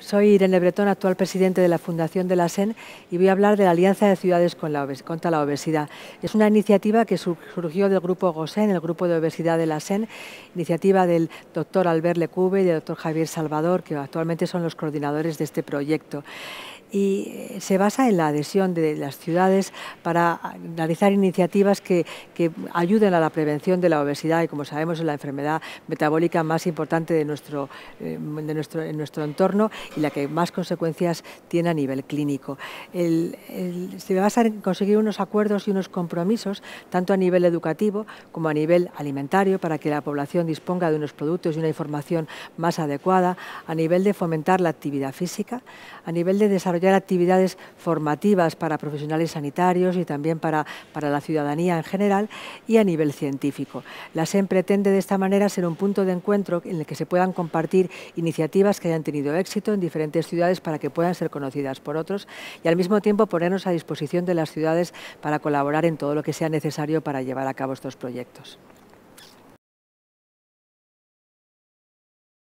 soy Irene Bretón, actual presidente de la Fundación de la SEN y voy a hablar de la Alianza de Ciudades contra la Obesidad. Es una iniciativa que surgió del grupo GOSEN, el grupo de obesidad de la SEN, iniciativa del doctor Albert Lecube y del doctor Javier Salvador, que actualmente son los coordinadores de este proyecto y eh, se basa en la adhesión de las ciudades para realizar iniciativas que, ayuden a la prevención de la obesidad y como sabemos es la enfermedad metabólica más importante de nuestro, eh, nuestro, en nuestro entorno y la que más consecuencias tiene a nivel clínico. El, el, si a conseguir unos acuerdos y unos compromisos, tanto a nivel educativo como a nivel alimentario, para que la población disponga de unos productos y una información más adecuada, a nivel de fomentar la actividad física, a nivel de desarrollar actividades formativas para profesionales sanitarios y también para, para la ciudadanía en general, y a nivel científico. La SEM pretende de esta manera ser un punto de encuentro en el que se puedan compartir iniciativas que hayan tenido éxito en diferentes ciudades para que puedan ser conocidas por otros y al mismo tiempo ponernos a disposición de las ciudades para colaborar en todo lo que sea necesario para llevar a cabo estos proyectos.